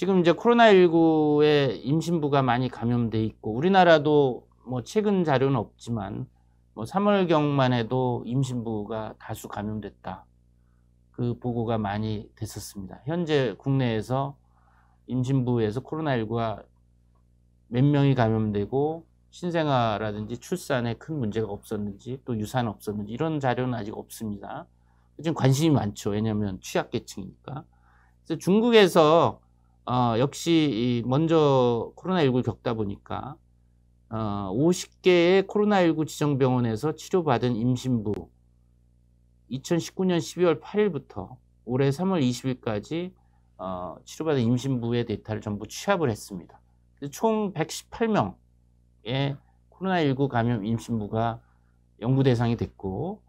지금 이제 코로나19에 임신부가 많이 감염돼 있고 우리나라도 뭐 최근 자료는 없지만 뭐 3월경만 해도 임신부가 다수 감염됐다. 그 보고가 많이 됐었습니다. 현재 국내에서 임신부에서 코로나19가 몇 명이 감염되고 신생아라든지 출산에 큰 문제가 없었는지 또 유산 없었는지 이런 자료는 아직 없습니다. 지금 관심이 많죠. 왜냐하면 취약계층이니까. 그래서 중국에서 어, 역시 먼저 코로나19를 겪다 보니까 어, 50개의 코로나19 지정병원에서 치료받은 임신부 2019년 12월 8일부터 올해 3월 20일까지 어, 치료받은 임신부의 데이터를 전부 취합을 했습니다. 총 118명의 코로나19 감염 임신부가 연구 대상이 됐고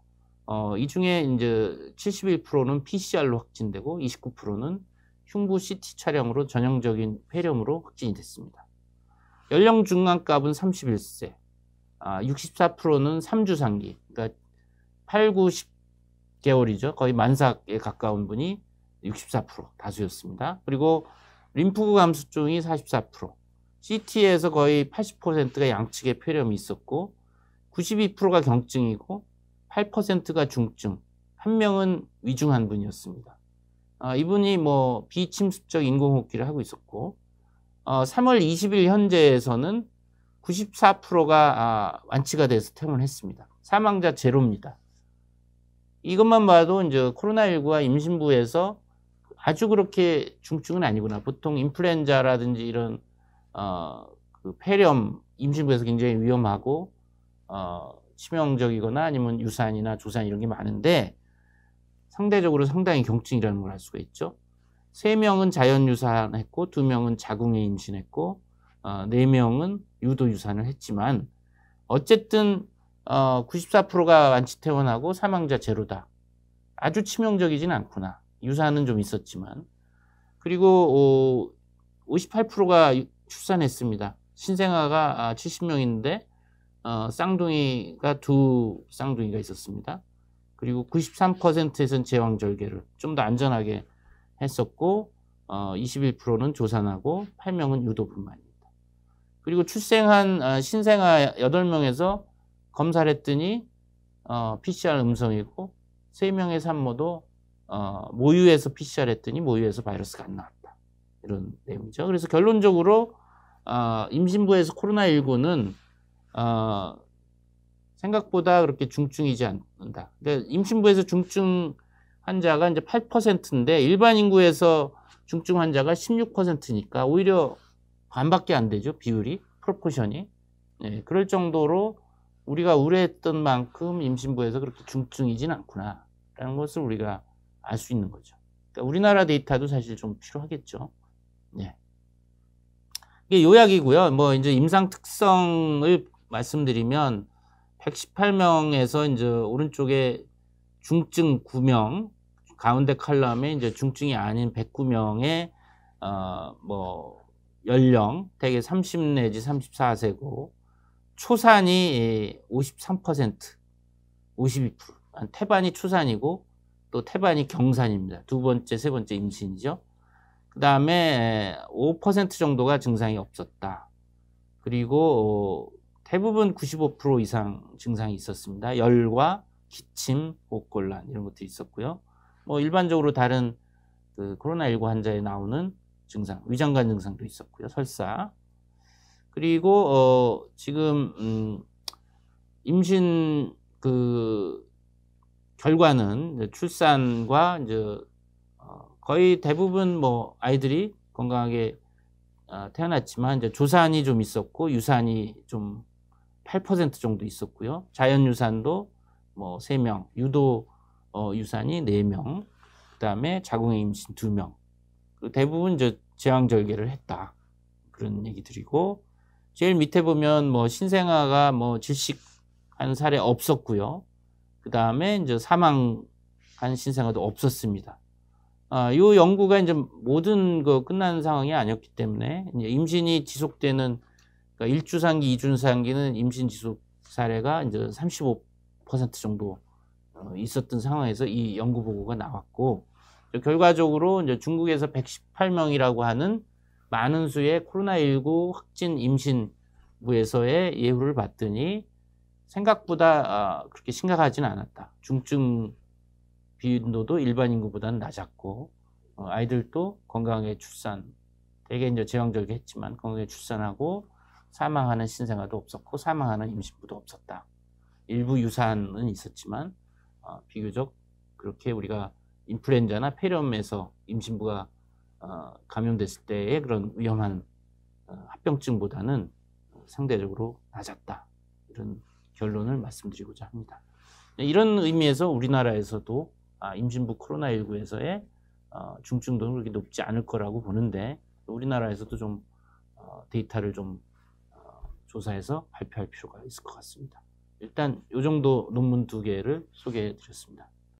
어, 이 중에 이제 71%는 PCR로 확진되고 29%는 흉부 CT 촬영으로 전형적인 폐렴으로 확진이 됐습니다. 연령 중간값은 31세, 아, 64%는 3주 상기, 그러니까 8, 9, 0개월이죠 거의 만삭에 가까운 분이 64% 다수였습니다. 그리고 림프 감수증이 44%, CT에서 거의 80%가 양측에 폐렴이 있었고 92%가 경증이고 8%가 중증, 한 명은 위중한 분이었습니다. 어, 이분이 뭐 비침습적 인공호흡기를 하고 있었고 어, 3월 20일 현재에서는 94%가 아, 완치가 돼서 퇴원했습니다. 을 사망자 제로입니다. 이것만 봐도 이제 코로나19와 임신부에서 아주 그렇게 중증은 아니구나. 보통 인플루엔자라든지 이런 어, 그 폐렴 임신부에서 굉장히 위험하고 어, 치명적이거나 아니면 유산이나 조산 이런 게 많은데 상대적으로 상당히 경증이라는 걸 알 수가 있죠. 세 명은 자연유산했고 두 명은 자궁에 임신했고 어, 네 명은 유도유산을 했지만 어쨌든 어, 94%가 완치 퇴원하고 사망자 제로다. 아주 치명적이진 않구나. 유산은 좀 있었지만 그리고 어, 58%가 출산했습니다. 신생아가 70명인데 아, 어, 쌍둥이가 두 쌍둥이가 있었습니다. 그리고 93%에선 제왕절개를 좀 더 안전하게 했었고 어, 21%는 조산하고 8명은 유도분만입니다. 그리고 출생한 어, 신생아 8명에서 검사를 했더니 어, PCR 음성이고 3명의 산모도 어, 모유에서 PCR 했더니 모유에서 바이러스가 안 나왔다. 이런 내용이죠. 그래서 결론적으로 아, 어, 임신부에서 코로나19는 어, 생각보다 그렇게 중증이지 않는다. 근데 그러니까 임신부에서 중증 환자가 이제 8%인데 일반 인구에서 중증 환자가 16%니까 오히려 반밖에 안 되죠 비율이 프로포션이. 네, 그럴 정도로 우리가 우려했던 만큼 임신부에서 그렇게 중증이진 않구나라는 것을 우리가 알 수 있는 거죠. 그러니까 우리나라 데이터도 사실 좀 필요하겠죠. 네. 이게 요약이고요. 뭐 이제 임상 특성을 말씀드리면 118명에서 이제 오른쪽에 중증 9명, 가운데 칼럼에 이제 중증이 아닌 109명의 어 뭐 연령 대개 30 내지 34세고 초산이 53% 52% 태반이 초산이고 또 태반이 경산입니다. 두 번째, 세 번째 임신이죠. 그 다음에 5% 정도가 증상이 없었다. 그리고 대부분 95% 이상 증상이 있었습니다. 열과 기침, 호흡곤란 이런 것도 있었고요. 뭐 일반적으로 다른 그 코로나19 환자에 나오는 증상, 위장관 증상도 있었고요. 설사. 그리고 어 지금 음 임신 그 결과는 출산과 이제 어 거의 대부분 뭐 아이들이 건강하게 아, 태어났지만 이제 조산이 좀 있었고 유산이 좀8% 정도 있었고요. 자연유산도 뭐 3명, 유도 어, 유산이 4명, 그다음에 자궁의 임신 2명. 그리고 대부분 저 제왕 절개를 했다. 그런 얘기 드리고 제일 밑에 보면 뭐 신생아가 뭐 질식한 사례 없었고요. 그다음에 이제 사망한 신생아도 없었습니다. 아, 요 연구가 이제 모든 그 끝난 상황이 아니었기 때문에 이제 임신이 지속되는 그러니까 1주상기, 2주상기는 임신 지속 사례가 이제 35% 정도 어, 있었던 상황에서 이 연구 보고가 나왔고 결과적으로 이제 중국에서 118명이라고 하는 많은 수의 코로나19 확진 임신부에서의 예후를 봤더니 생각보다 아, 그렇게 심각하지는 않았다. 중증 비율도도 일반 인구보다는 낮았고 어, 아이들도 건강하게 출산 대개 이제 제왕절개 했지만 건강하게 출산하고 사망하는 신생아도 없었고 사망하는 임신부도 없었다. 일부 유산은 있었지만 어, 비교적 그렇게 우리가 인플루엔자나 폐렴에서 임신부가 어, 감염됐을 때의 그런 위험한 어, 합병증보다는 상대적으로 낮았다. 이런 결론을 말씀드리고자 합니다. 네, 이런 의미에서 우리나라에서도 아, 임신부 코로나19에서의 어, 중증도는 그렇게 높지 않을 거라고 보는데 우리나라에서도 좀 어, 데이터를 좀 조사해서 발표할 필요가 있을 것 같습니다. 일단 이 정도 논문 두 개를 소개해 드렸습니다.